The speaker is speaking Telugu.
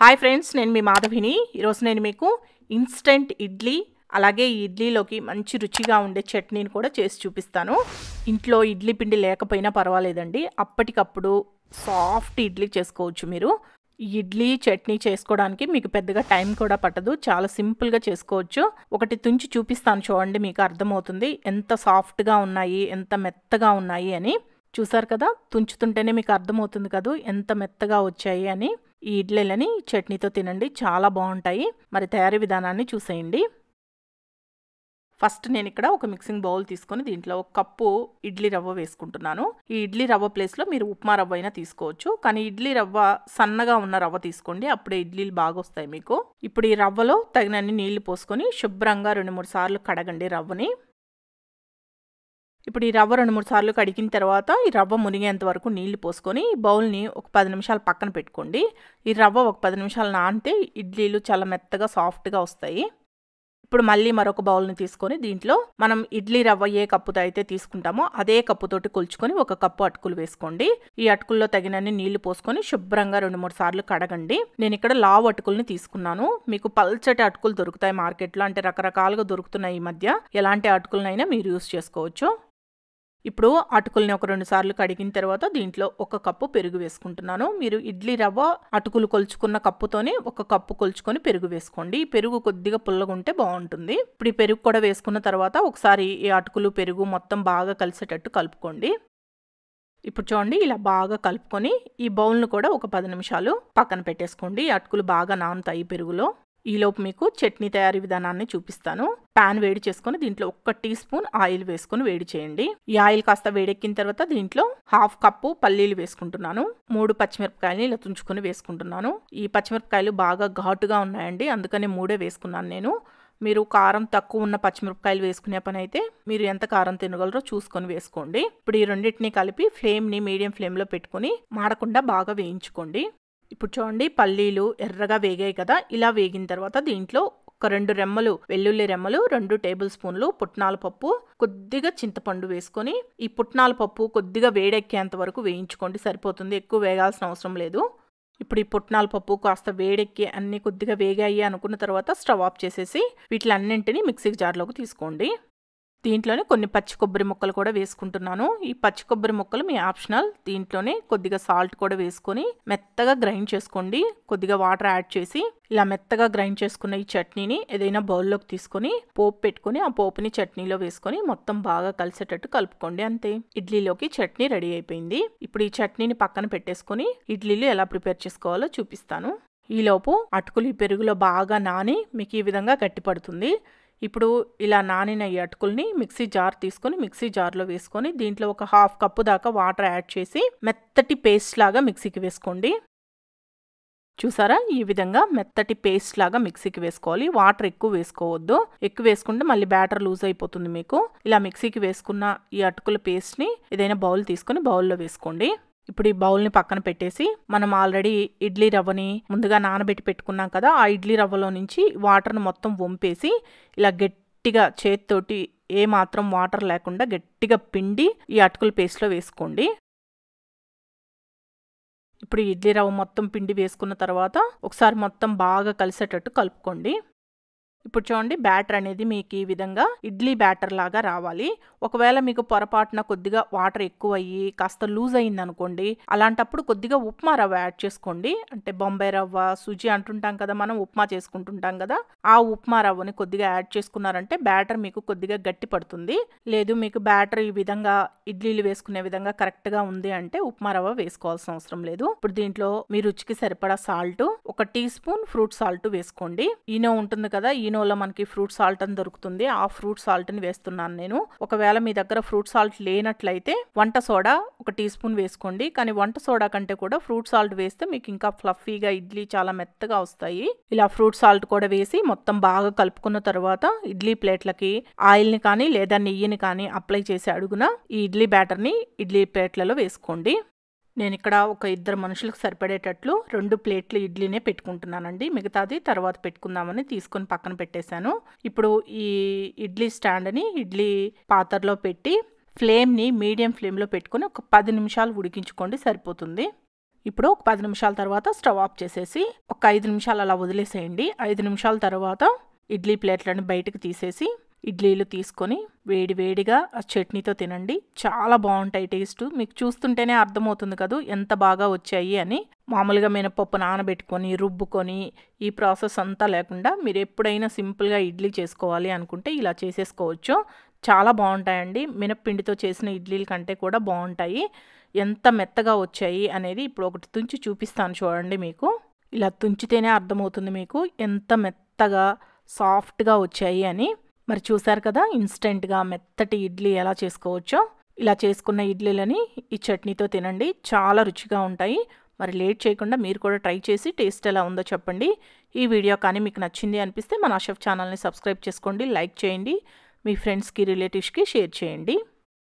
హాయ్ ఫ్రెండ్స్ నేను మీ మాధవిని ఈరోజు నేను మీకు ఇన్స్టెంట్ ఇడ్లీ అలాగే ఈ ఇడ్లీలోకి మంచి రుచిగా ఉండే చట్నీని కూడా చేసి చూపిస్తాను ఇంట్లో ఇడ్లీ పిండి లేకపోయినా పర్వాలేదండి అప్పటికప్పుడు సాఫ్ట్ ఇడ్లీ చేసుకోవచ్చు మీరు ఇడ్లీ చట్నీ చేసుకోవడానికి మీకు పెద్దగా టైం కూడా పట్టదు చాలా సింపుల్గా చేసుకోవచ్చు ఒకటి తుంచి చూపిస్తాను చూడండి మీకు అర్థమవుతుంది ఎంత సాఫ్ట్గా ఉన్నాయి ఎంత మెత్తగా ఉన్నాయి అని చూసారు కదా తుంచుతుంటేనే మీకు అర్థమవుతుంది కదా ఎంత మెత్తగా వచ్చాయి అని ఈ ఇడ్లీలని చట్నీతో తినండి చాలా బాగుంటాయి మరి తయారీ విధానాన్ని చూసేయండి ఫస్ట్ నేను ఇక్కడ ఒక మిక్సింగ్ బౌల్ తీసుకొని దీంట్లో ఒక కప్పు ఇడ్లీ రవ్వ వేసుకుంటున్నాను ఈ ఇడ్లీ రవ్వ ప్లేస్లో మీరు ఉప్మా రవ్వ అయినా తీసుకోవచ్చు కానీ ఇడ్లీ రవ్వ సన్నగా ఉన్న రవ్వ తీసుకోండి అప్పుడే ఇడ్లీలు బాగా వస్తాయి మీకు ఇప్పుడు ఈ రవ్వలో తగినన్ని నీళ్లు పోసుకొని శుభ్రంగా రెండు మూడు సార్లు కడగండి రవ్వని ఇప్పుడు ఈ రవ్వ రెండు మూడు సార్లు కడిగిన తర్వాత ఈ రవ్వ మునిగేంత వరకు నీళ్లు పోసుకొని ఈ బౌల్ని ఒక పది నిమిషాలు పక్కన పెట్టుకోండి ఈ రవ్వ ఒక పది నిమిషాలు నానితే ఇడ్లీలు చాలా మెత్తగా సాఫ్ట్గా వస్తాయి ఇప్పుడు మళ్ళీ మరొక బౌల్ని తీసుకొని దీంట్లో మనం ఇడ్లీ రవ్వ ఏ కప్పుతో అయితే తీసుకుంటామో అదే కప్పుతోటి కొలుచుకొని ఒక కప్పు అటుకులు వేసుకోండి ఈ అటుకుల్లో తగినన్ని నీళ్లు పోసుకొని శుభ్రంగా రెండు మూడు సార్లు కడగండి నేను ఇక్కడ లావ్ అటుకుల్ని తీసుకున్నాను మీకు పల్చటి అటుకులు దొరుకుతాయి మార్కెట్లో అంటే రకరకాలుగా దొరుకుతున్నాయి ఈ మధ్య ఎలాంటి అటుకులనైనా మీరు యూస్ చేసుకోవచ్చు ఇప్పుడు అటుకుల్ని ఒక రెండు సార్లు కడిగిన తర్వాత దీంట్లో ఒక కప్పు పెరుగు వేసుకుంటున్నాను మీరు ఇడ్లీ రవ్వ అటుకులు కొలుచుకున్న కప్పుతోనే ఒక కప్పు కొలుచుకొని పెరుగు వేసుకోండి ఈ పెరుగు కొద్దిగా పుల్లగుంటే బాగుంటుంది ఇప్పుడు ఈ పెరుగు కూడా వేసుకున్న తర్వాత ఒకసారి ఈ అటుకులు పెరుగు మొత్తం బాగా కలిసేటట్టు కలుపుకోండి ఇప్పుడు చూడండి ఇలా బాగా కలుపుకొని ఈ బౌల్ను కూడా ఒక పది నిమిషాలు పక్కన పెట్టేసుకోండి అటుకులు బాగా నానుతాయి పెరుగులో ఈలోపు మీకు చట్నీ తయారీ విధానాన్ని చూపిస్తాను పాన్ వేడి చేసుకుని దీంట్లో ఒక్క టీ స్పూన్ ఆయిల్ వేసుకుని వేడి చేయండి ఈ ఆయిల్ కాస్త వేడెక్కిన తర్వాత దీంట్లో హాఫ్ కప్పు పల్లీలు వేసుకుంటున్నాను మూడు పచ్చిమిరపకాయలని ఇలా తుంచుకొని వేసుకుంటున్నాను ఈ పచ్చిమిరపకాయలు బాగా ఘాటుగా ఉన్నాయండి అందుకని మూడే వేసుకున్నాను నేను మీరు కారం తక్కువ ఉన్న పచ్చిమిరపకాయలు వేసుకునే పని అయితే మీరు ఎంత కారం తినగలరో చూసుకొని వేసుకోండి ఇప్పుడు ఈ రెండింటిని కలిపి ఫ్లేమ్ని మీడియం ఫ్లేమ్లో పెట్టుకుని మాడకుండా బాగా వేయించుకోండి ఇప్పుడు చూడండి పల్లీలు ఎర్రగా వేగాయి కదా ఇలా వేగిన తర్వాత దీంట్లో ఒక రెండు రెమ్మలు వెల్లుల్లి రెమ్మలు రెండు టేబుల్ స్పూన్లు పుట్నాల పప్పు కొద్దిగా చింతపండు వేసుకొని ఈ పుట్నాల పప్పు కొద్దిగా వేడెక్కేంత వరకు వేయించుకోండి సరిపోతుంది ఎక్కువ వేగాల్సిన అవసరం లేదు ఇప్పుడు ఈ పుట్నాల పప్పు కాస్త వేడెక్కి అన్ని కొద్దిగా వేగాయి అనుకున్న తర్వాత స్టవ్ ఆఫ్ చేసేసి వీటిలన్నింటినీ మిక్సీ జార్లోకి తీసుకోండి దీంట్లోనే కొన్ని పచ్చి కొబ్బరి ముక్కలు కూడా వేసుకుంటున్నాను ఈ పచ్చి కొబ్బరి ముక్కలు మీ ఆప్షనల్ దీంట్లోనే కొద్దిగా సాల్ట్ కూడా వేసుకొని మెత్తగా గ్రైండ్ చేసుకోండి కొద్దిగా వాటర్ యాడ్ చేసి ఇలా మెత్తగా గ్రైండ్ చేసుకున్న ఈ చట్నీని ఏదైనా బౌల్లోకి తీసుకొని పోపు పెట్టుకొని ఆ పోపుని చట్నీలో వేసుకొని మొత్తం బాగా కలిసేటట్టు కలుపుకోండి అంతే ఇడ్లీలోకి చట్నీ రెడీ అయిపోయింది ఇప్పుడు ఈ చట్నీని పక్కన పెట్టేసుకొని ఇడ్లీలు ఎలా ప్రిపేర్ చేసుకోవాలో చూపిస్తాను ఈలోపు అటుకులు ఈ పెరుగులో బాగా నాని మీకు ఈ విధంగా గట్టిపడుతుంది ఇప్పుడు ఇలా నానిన ఈ అటుకుల్ని మిక్సీ జార్ తీసుకొని మిక్సీ జార్లో వేసుకొని దీంట్లో ఒక హాఫ్ కప్పు దాకా వాటర్ యాడ్ చేసి మెత్తటి పేస్ట్ లాగా మిక్సీకి వేసుకోండి చూసారా ఈ విధంగా మెత్తటి పేస్ట్ లాగా మిక్సీకి వేసుకోవాలి వాటర్ ఎక్కువ వేసుకోవద్దు ఎక్కువ వేసుకుంటే మళ్ళీ బ్యాటర్ లూజ్ అయిపోతుంది మీకు ఇలా మిక్సీకి వేసుకున్న ఈ అటుకుల పేస్ట్ని ఏదైనా బౌల్ తీసుకొని బౌల్లో వేసుకోండి ఇప్పుడు ఈ బౌల్ని పక్కన పెట్టేసి మనం ఆల్రెడీ ఇడ్లీ రవ్వని ముందుగా నానబెట్టి పెట్టుకున్నాం కదా ఆ ఇడ్లీ రవ్వలో నుంచి వాటర్ని మొత్తం వంపేసి ఇలా గట్టిగా చేతితోటి ఏ మాత్రం వాటర్ లేకుండా గట్టిగా పిండి ఈ అటుకుల పేస్ట్లో వేసుకోండి ఇప్పుడు ఇడ్లీ రవ్వ మొత్తం పిండి వేసుకున్న తర్వాత ఒకసారి మొత్తం బాగా కలిసేటట్టు కలుపుకోండి ఇప్పుడు చూడండి బ్యాటర్ అనేది మీకు ఈ విధంగా ఇడ్లీ బ్యాటర్ లాగా రావాలి ఒకవేళ మీకు పొరపాటున కొద్దిగా వాటర్ ఎక్కువ అయ్యి కాస్త లూజ్ అయింది అనుకోండి అలాంటప్పుడు కొద్దిగా ఉప్మా రవ్వ యాడ్ చేసుకోండి అంటే బొంబాయి రవ్వ సుజీ అంటుంటాం కదా మనం ఉప్మా చేసుకుంటుంటాం కదా ఆ ఉప్మా రవ్వని కొద్దిగా యాడ్ చేసుకున్నారంటే బ్యాటర్ మీకు కొద్దిగా గట్టి పడుతుంది లేదు మీకు బ్యాటర్ ఈ విధంగా ఇడ్లీలు వేసుకునే విధంగా కరెక్ట్గా ఉంది అంటే ఉప్మా రవ్వ వేసుకోవాల్సిన అవసరం లేదు ఇప్పుడు దీంట్లో మీ రుచికి సరిపడా సాల్ట్ ఒక టీ స్పూన్ ఫ్రూట్ సాల్ట్ వేసుకోండి ఈనో ఉంటుంది కదా ఈనోలో మనకి ఫ్రూట్ సాల్ట్ అని దొరుకుతుంది ఆ ఫ్రూట్ సాల్ట్ని వేస్తున్నాను నేను ఒకవేళ మీ దగ్గర ఫ్రూట్ సాల్ట్ లేనట్లయితే వంట సోడా ఒక టీ స్పూన్ వేసుకోండి కానీ వంట సోడా కంటే కూడా ఫ్రూట్ సాల్ట్ వేస్తే మీకు ఇంకా ఫ్లఫీగా ఇడ్లీ చాలా మెత్తగా వస్తాయి ఇలా ఫ్రూట్ సాల్ట్ కూడా వేసి మొత్తం బాగా కలుపుకున్న తర్వాత ఇడ్లీ ప్లేట్లకి ఆయిల్ని కానీ లేదా నెయ్యిని కానీ అప్లై చేసి అడుగున ఈ ఇడ్లీ బ్యాటర్ని ఇడ్లీ ప్లేట్లలో వేసుకోండి నేను ఇక్కడ ఒక ఇద్దరు మనుషులకు సరిపడేటట్లు రెండు ప్లేట్లు ఇడ్లీనే పెట్టుకుంటున్నానండి మిగతాది తర్వాత పెట్టుకుందామని తీసుకొని పక్కన పెట్టేశాను ఇప్పుడు ఈ ఇడ్లీ స్టాండ్ని ఇడ్లీ పాత్రలో పెట్టి ఫ్లేమ్ని మీడియం ఫ్లేమ్లో పెట్టుకొని ఒక పది నిమిషాలు ఉడికించుకోండి సరిపోతుంది ఇప్పుడు ఒక పది నిమిషాల తర్వాత స్టవ్ ఆఫ్ చేసేసి ఒక ఐదు నిమిషాలు అలా వదిలేసేయండి ఐదు నిమిషాల తర్వాత ఇడ్లీ ప్లేట్లను బయటకు తీసేసి ఇడ్లీలు తీసుకొని వేడి వేడిగా ఆ చట్నీతో తినండి చాలా బాగుంటాయి టేస్ట్ మీకు చూస్తుంటేనే అర్థమవుతుంది కదా ఎంత బాగా వచ్చాయి అని మామూలుగా మినపప్పు నానబెట్టుకొని రుబ్బుకొని ఈ ప్రాసెస్ అంతా లేకుండా మీరు ఎప్పుడైనా సింపుల్గా ఇడ్లీ చేసుకోవాలి అనుకుంటే ఇలా చేసేసుకోవచ్చు చాలా బాగుంటాయండి మినప్పిండితో చేసిన ఇడ్లీల కంటే కూడా బాగుంటాయి ఎంత మెత్తగా వచ్చాయి అనేది ఇప్పుడు ఒకటి తుంచి చూపిస్తాను చూడండి మీకు ఇలా తుంచితేనే అర్థమవుతుంది మీకు ఎంత మెత్తగా సాఫ్ట్గా వచ్చాయి అని మరి చూసారు కదా ఇన్స్టెంట్గా మెత్తటి ఇడ్లీ ఎలా చేసుకోవచ్చో ఇలా చేసుకున్న ఇడ్లీలని ఈ చట్నీతో తినండి చాలా రుచిగా ఉంటాయి మరి లేట్ చేయకుండా మీరు కూడా ట్రై చేసి టేస్ట్ ఎలా ఉందో చెప్పండి ఈ వీడియో కానీ మీకు నచ్చింది అనిపిస్తే మన అషఫ్ ఛానల్ని సబ్స్క్రైబ్ చేసుకోండి లైక్ చేయండి మీ ఫ్రెండ్స్కి రిలేటివ్స్కి షేర్ చేయండి